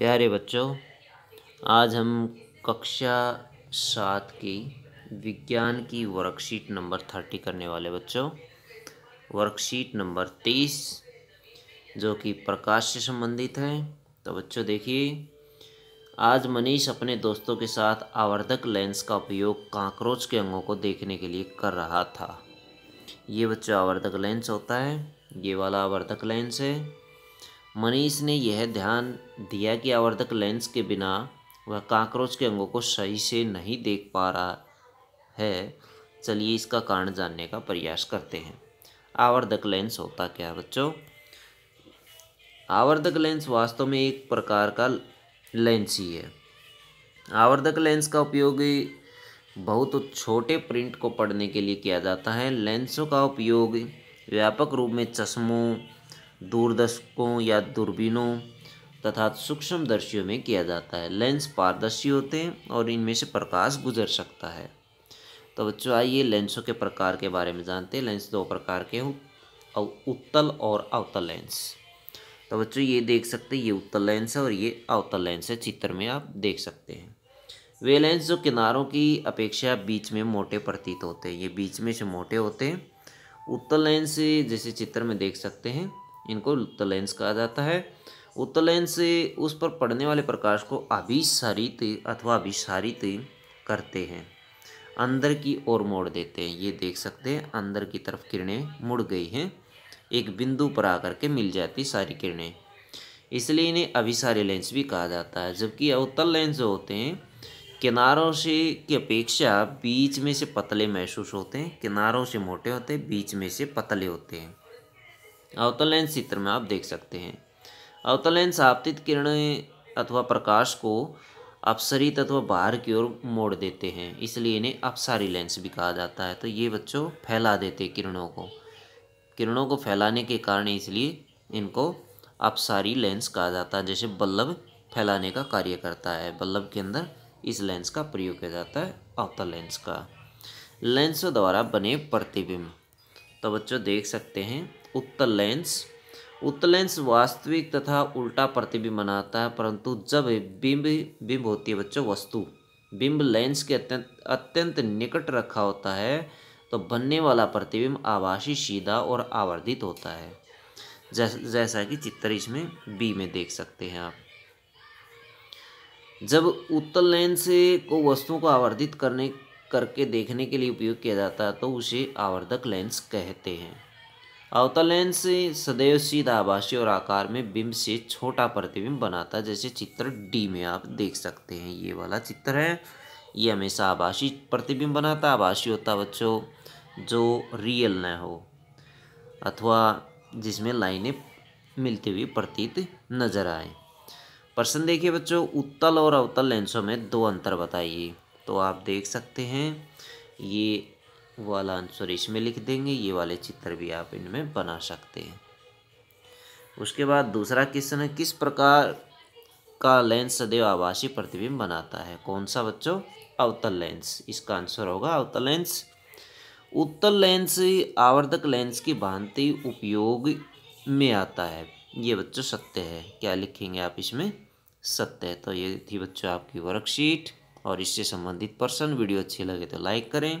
प्यारे बच्चों आज हम कक्षा सात की विज्ञान की वर्कशीट नंबर थर्टी करने वाले बच्चों वर्कशीट नंबर तीस जो कि प्रकाश से संबंधित है तो बच्चों देखिए आज मनीष अपने दोस्तों के साथ आवर्धक लेंस का उपयोग कांकरोच के अंगों को देखने के लिए कर रहा था ये बच्चों आवर्धक लेंस होता है ये वाला आवर्धक लेंस है मनीष ने यह ध्यान दिया कि आवर्धक लेंस के बिना वह काकरोच के अंगों को सही से नहीं देख पा रहा है चलिए इसका कारण जानने का प्रयास करते हैं आवर्धक लेंस होता क्या बच्चों आवर्धक लेंस वास्तव में एक प्रकार का लेंस ही है आवर्धक लेंस का उपयोग बहुत छोटे प्रिंट को पढ़ने के लिए किया जाता है लेंसों का उपयोग व्यापक रूप में चश्मों दूरदर्शकों या दूरबीनों तथा सूक्ष्म दर्शियों में किया जाता है लेंस पारदर्शी होते हैं और इनमें से प्रकाश गुजर सकता है तो बच्चों आइए लेंसों के प्रकार के बारे में जानते हैं लेंस दो प्रकार के हों उत्तल और अवतल लेंस तो बच्चों ये देख सकते हैं ये उत्तल लेंस है और ये अवतल लेंस है चित्र में आप देख सकते हैं वे लेंस जो किनारों की अपेक्षा बीच में मोटे प्रतीत होते हैं ये बीच में से मोटे होते हैं उत्तल लेंस जैसे चित्र में देख सकते हैं इनको लेंस कहा जाता है उत्तर से उस पर पड़ने वाले प्रकाश को अभिसारित अथवा अभिसारित करते हैं अंदर की ओर मोड़ देते हैं ये देख सकते हैं अंदर की तरफ किरणें मुड़ गई हैं एक बिंदु पर आकर के मिल जाती सारी किरणें इसलिए इन्हें अभिसारी लेंस भी कहा जाता है जबकि अवतल लेंस जो होते हैं किनारों से की अपेक्षा बीच में से पतले महसूस होते हैं किनारों से मोटे होते हैं बीच में से पतले होते हैं अवतल लेंस चित्र में आप देख सकते हैं अवतल लेंस आपतित किरणें अथवा प्रकाश को अपसरित अथवा बाहर की ओर मोड़ देते हैं इसलिए इन्हें अपसारी लेंस भी कहा जाता है तो ये बच्चों फैला देते किरणों को किरणों को फैलाने के कारण इसलिए इनको अपसारी लेंस कहा जाता है जैसे बल्लभ फैलाने का कार्य करता है बल्लभ के अंदर इस लेंस का प्रयोग किया जाता है अवतल लेंस का लेंसों द्वारा बने प्रतिबिंब तो बच्चों देख सकते हैं उत्तल लेंस उत्तल लेंस वास्तविक तथा उल्टा प्रतिबिंब बनाता है परंतु जब बिंब बिंब होती है बच्चों वस्तु बिंब लेंस के अत्यंत अत्यंत निकट रखा होता है तो बनने वाला प्रतिबिंब आभासी सीधा और आवर्धित होता है जैस, जैसा कि चित्र इसमें बी में देख सकते हैं आप जब उत्तल लेंस को वस्तुओं को आवर्धित करने करके देखने के लिए उपयोग किया जाता है तो उसे आवर्धक लेंस कहते हैं अवतल लेंस सदैव सीधा आभासी और आकार में बिंब से छोटा प्रतिबिंब बनाता है जैसे चित्र डी में आप देख सकते हैं ये वाला चित्र है ये हमेशा आभासी प्रतिबिंब बनाता आभासी होता बच्चों जो रियल न हो अथवा जिसमें लाइनें मिलती हुई प्रतीत नजर आए प्रश्न देखिए बच्चों उत्तल और अवतल लेंसों में दो अंतर बताइए तो आप देख सकते हैं ये वाला आंसर इसमें लिख देंगे ये वाले चित्र भी आप इनमें बना सकते हैं उसके बाद दूसरा क्वेश्चन है किस प्रकार का लेंस सदैव आवासीय प्रतिबिंब बनाता है कौन सा बच्चों अवतल लेंस इसका आंसर होगा अवतल लेंस उत्तल लेंस आवर्धक लेंस की भांति उपयोग में आता है ये बच्चों सत्य है क्या लिखेंगे आप इसमें सत्य है तो ये थी बच्चों आपकी वर्कशीट और इससे संबंधित पर्सन वीडियो अच्छी लगे तो लाइक करें